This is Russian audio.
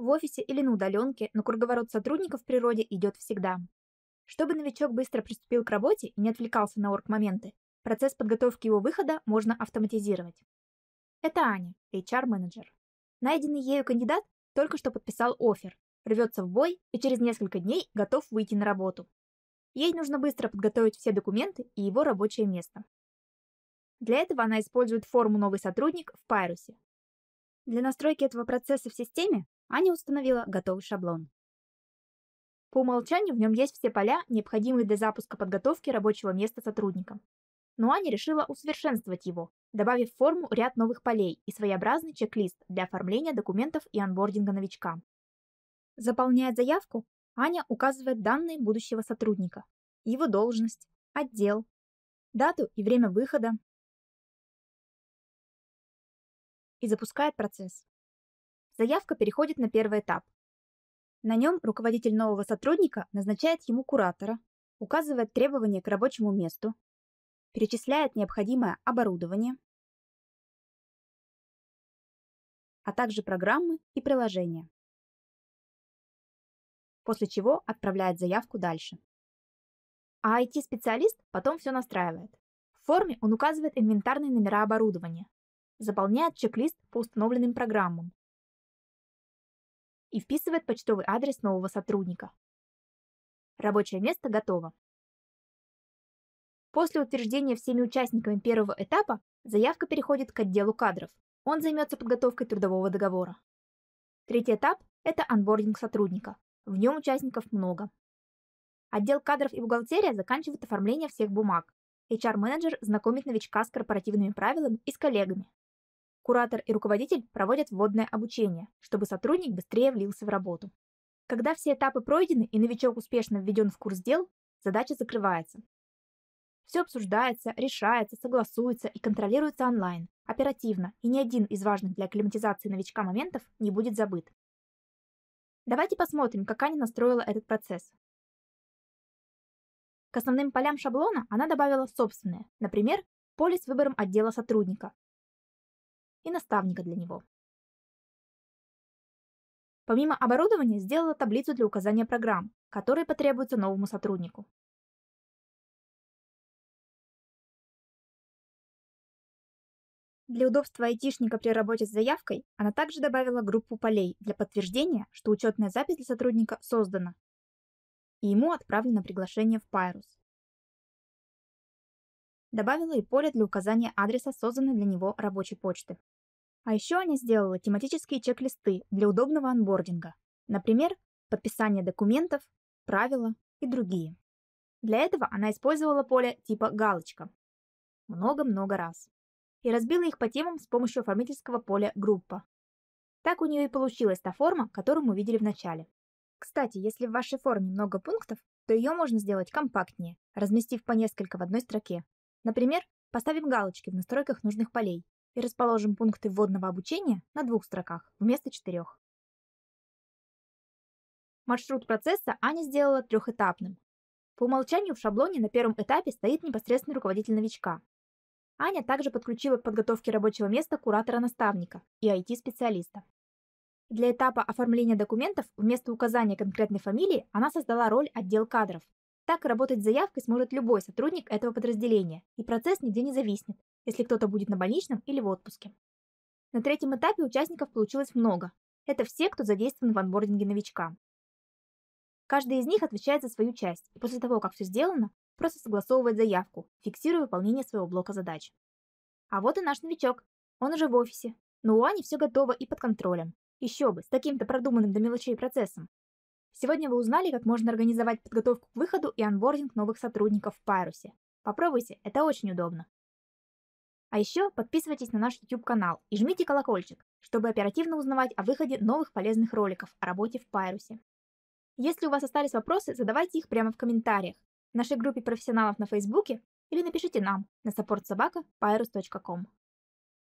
в офисе или на удаленке, но круговорот сотрудников в природе идет всегда. Чтобы новичок быстро приступил к работе и не отвлекался на орг-моменты, процесс подготовки его выхода можно автоматизировать. Это Аня, HR-менеджер. Найденный ею кандидат только что подписал офер, рвется в бой и через несколько дней готов выйти на работу. Ей нужно быстро подготовить все документы и его рабочее место. Для этого она использует форму «Новый сотрудник» в Пайрусе. Для настройки этого процесса в системе Аня установила готовый шаблон. По умолчанию в нем есть все поля, необходимые для запуска подготовки рабочего места сотрудникам. Но Аня решила усовершенствовать его, добавив в форму ряд новых полей и своеобразный чек-лист для оформления документов и анбординга новичка. Заполняя заявку, Аня указывает данные будущего сотрудника, его должность, отдел, дату и время выхода и запускает процесс. Заявка переходит на первый этап. На нем руководитель нового сотрудника назначает ему куратора, указывает требования к рабочему месту, перечисляет необходимое оборудование, а также программы и приложения. После чего отправляет заявку дальше. А IT-специалист потом все настраивает. В форме он указывает инвентарные номера оборудования, заполняет чек-лист по установленным программам, и вписывает почтовый адрес нового сотрудника. Рабочее место готово. После утверждения всеми участниками первого этапа заявка переходит к отделу кадров. Он займется подготовкой трудового договора. Третий этап – это анбординг сотрудника. В нем участников много. Отдел кадров и бухгалтерия заканчивает оформление всех бумаг. HR-менеджер знакомит новичка с корпоративными правилами и с коллегами. Куратор и руководитель проводят вводное обучение, чтобы сотрудник быстрее влился в работу. Когда все этапы пройдены и новичок успешно введен в курс дел, задача закрывается. Все обсуждается, решается, согласуется и контролируется онлайн, оперативно, и ни один из важных для акклиматизации новичка моментов не будет забыт. Давайте посмотрим, как Аня настроила этот процесс. К основным полям шаблона она добавила собственные, например, поле с выбором отдела сотрудника, и наставника для него. Помимо оборудования, сделала таблицу для указания программ, которые потребуются новому сотруднику. Для удобства айтишника при работе с заявкой она также добавила группу полей для подтверждения, что учетная запись для сотрудника создана. И ему отправлено приглашение в Pyrus. Добавила и поле для указания адреса созданной для него рабочей почты. А еще она сделала тематические чек-листы для удобного анбординга. Например, подписание документов, правила и другие. Для этого она использовала поле типа «галочка» много-много раз и разбила их по темам с помощью оформительского поля «группа». Так у нее и получилась та форма, которую мы видели в начале. Кстати, если в вашей форме много пунктов, то ее можно сделать компактнее, разместив по несколько в одной строке, Например, поставим галочки в настройках нужных полей и расположим пункты вводного обучения на двух строках вместо четырех. Маршрут процесса Аня сделала трехэтапным. По умолчанию в шаблоне на первом этапе стоит непосредственный руководитель новичка. Аня также подключила к подготовке рабочего места куратора-наставника и IT-специалиста. Для этапа оформления документов вместо указания конкретной фамилии она создала роль отдел кадров, так работать с заявкой сможет любой сотрудник этого подразделения, и процесс нигде не зависнет, если кто-то будет на больничном или в отпуске. На третьем этапе участников получилось много. Это все, кто задействован в анбординге новичка. Каждый из них отвечает за свою часть, и после того, как все сделано, просто согласовывает заявку, фиксируя выполнение своего блока задач. А вот и наш новичок. Он уже в офисе. Но у Ани все готово и под контролем. Еще бы, с таким-то продуманным до мелочей процессом. Сегодня вы узнали, как можно организовать подготовку к выходу и анбординг новых сотрудников в Пайрусе. Попробуйте, это очень удобно. А еще подписывайтесь на наш YouTube-канал и жмите колокольчик, чтобы оперативно узнавать о выходе новых полезных роликов о работе в Пайрусе. Если у вас остались вопросы, задавайте их прямо в комментариях, в нашей группе профессионалов на Фейсбуке или напишите нам на supportsobaka.pyrus.com.